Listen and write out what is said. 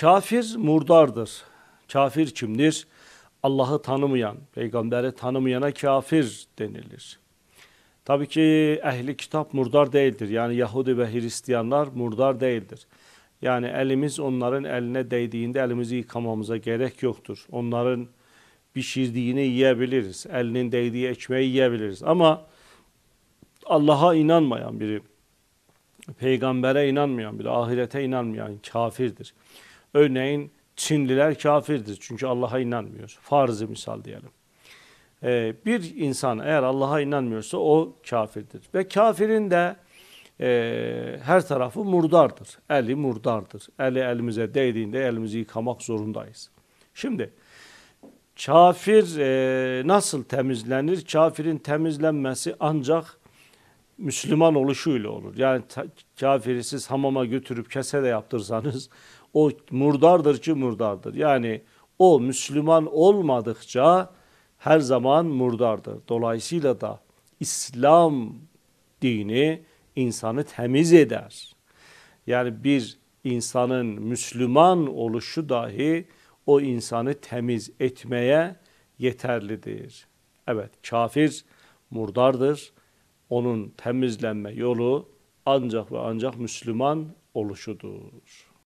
Kafir murdardır. Kafir kimdir? Allah'ı tanımayan, peygamberi tanımayana kafir denilir. Tabii ki ehli kitap murdar değildir. Yani Yahudi ve Hristiyanlar murdar değildir. Yani elimiz onların eline değdiğinde elimizi yıkamamıza gerek yoktur. Onların pişirdiğini yiyebiliriz. Elinin değdiği ekmeği yiyebiliriz. Ama Allah'a inanmayan biri, peygambere inanmayan biri, ahirete inanmayan kafirdir. Örneğin Çinliler kafirdir çünkü Allah'a inanmıyor. Farzı misal diyelim. Ee, bir insan eğer Allah'a inanmıyorsa o kafirdir. Ve kafirin de e, her tarafı murdardır. Eli murdardır. Eli elimize değdiğinde elimizi yıkamak zorundayız. Şimdi kafir e, nasıl temizlenir? Kafirin temizlenmesi ancak Müslüman oluşuyla olur. Yani kafiri siz hamama götürüp kese de yaptırsanız o murdardır ki murdardır. Yani o Müslüman olmadıkça her zaman murdardır. Dolayısıyla da İslam dini insanı temiz eder. Yani bir insanın Müslüman oluşu dahi o insanı temiz etmeye yeterlidir. Evet kafir murdardır onun temizlenme yolu ancak ve ancak Müslüman oluşudur.